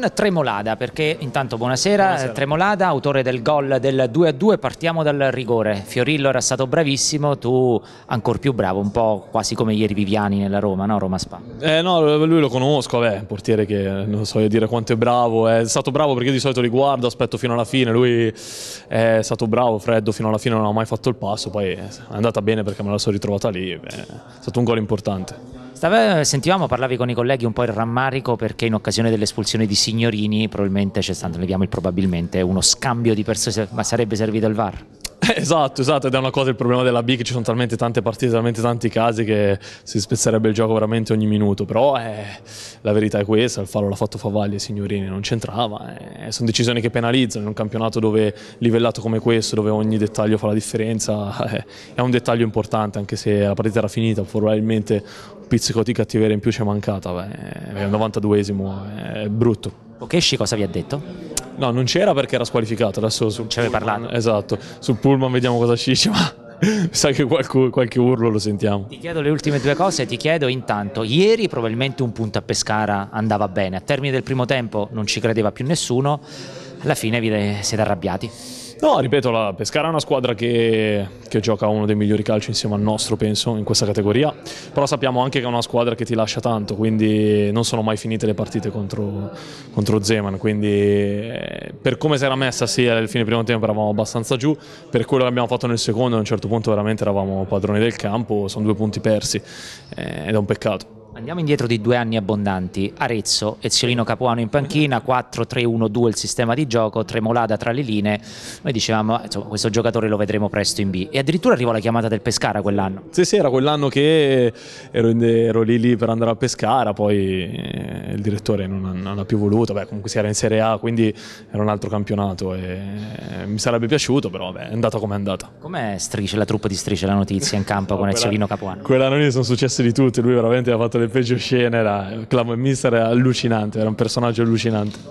con Tremolada, perché intanto buonasera, buonasera. Eh, Tremolada, autore del gol del 2-2, a partiamo dal rigore. Fiorillo era stato bravissimo, tu ancora più bravo, un po' quasi come ieri Viviani nella Roma, no? Roma Spa. Eh no, lui lo conosco, vabbè, un portiere che non so dire quanto è bravo, è stato bravo perché io di solito riguardo, aspetto fino alla fine, lui è stato bravo, freddo fino alla fine, non ha mai fatto il passo, poi è andata bene perché me la sono ritrovata lì, Beh, è stato un gol importante. Stava, sentivamo, parlavi con i colleghi un po' il rammarico perché in occasione dell'espulsione di Signorini probabilmente c'è stato, leviamo il probabilmente, uno scambio di persone, ma sarebbe servito il VAR? Eh, esatto, esatto, ed è una cosa il problema della B che ci sono talmente tante partite, talmente tanti casi che si spezzerebbe il gioco veramente ogni minuto, però eh, la verità è questa, il fallo l'ha fatto Favaglia, signorini, non c'entrava, eh, sono decisioni che penalizzano in un campionato dove livellato come questo, dove ogni dettaglio fa la differenza, eh, è un dettaglio importante anche se la partita era finita, probabilmente pizzico di cattiveria in più ci è mancata, beh, il 92esimo è brutto. Okeshi cosa vi ha detto? No, non c'era perché era squalificato, adesso sul ci pullman, parlato. Esatto, sul pullman vediamo cosa ci dice, ma sai che qualche, qualche urlo lo sentiamo. Ti chiedo le ultime due cose, ti chiedo intanto, ieri probabilmente un punto a Pescara andava bene, a termine del primo tempo non ci credeva più nessuno, alla fine vi siete arrabbiati. No, ripeto, la Pescara è una squadra che, che, gioca uno dei migliori calci insieme al nostro, penso, in questa categoria, però sappiamo anche che è una squadra che ti lascia tanto, quindi non sono mai finite le partite contro, contro Zeman, quindi eh, per come si era messa sì, al fine del primo tempo eravamo abbastanza giù, per quello che abbiamo fatto nel secondo a un certo punto veramente eravamo padroni del campo, sono due punti persi eh, ed è un peccato. Andiamo indietro di due anni abbondanti. Arezzo, Eziolino Capuano in panchina, 4-3-1-2 il sistema di gioco, Tremolada tra le linee. Noi dicevamo, insomma, questo giocatore lo vedremo presto in B. E addirittura arrivò la chiamata del Pescara quell'anno. Sì, sì, era quell'anno che ero, in, ero lì, lì per andare a Pescara, poi eh, il direttore non, non, ha più voluto. Beh, comunque si era in Serie A, quindi era un altro campionato. E, eh, mi sarebbe piaciuto, però beh, è andata come è andata. Com'è strisce, la truppa di strisce la notizia in campo no, con quella, Eziolino Capuano? Quell'anno lì sono successe di tutto, lui veramente ha fatto delle peggio scene, era, il mister era allucinante, era un personaggio allucinante.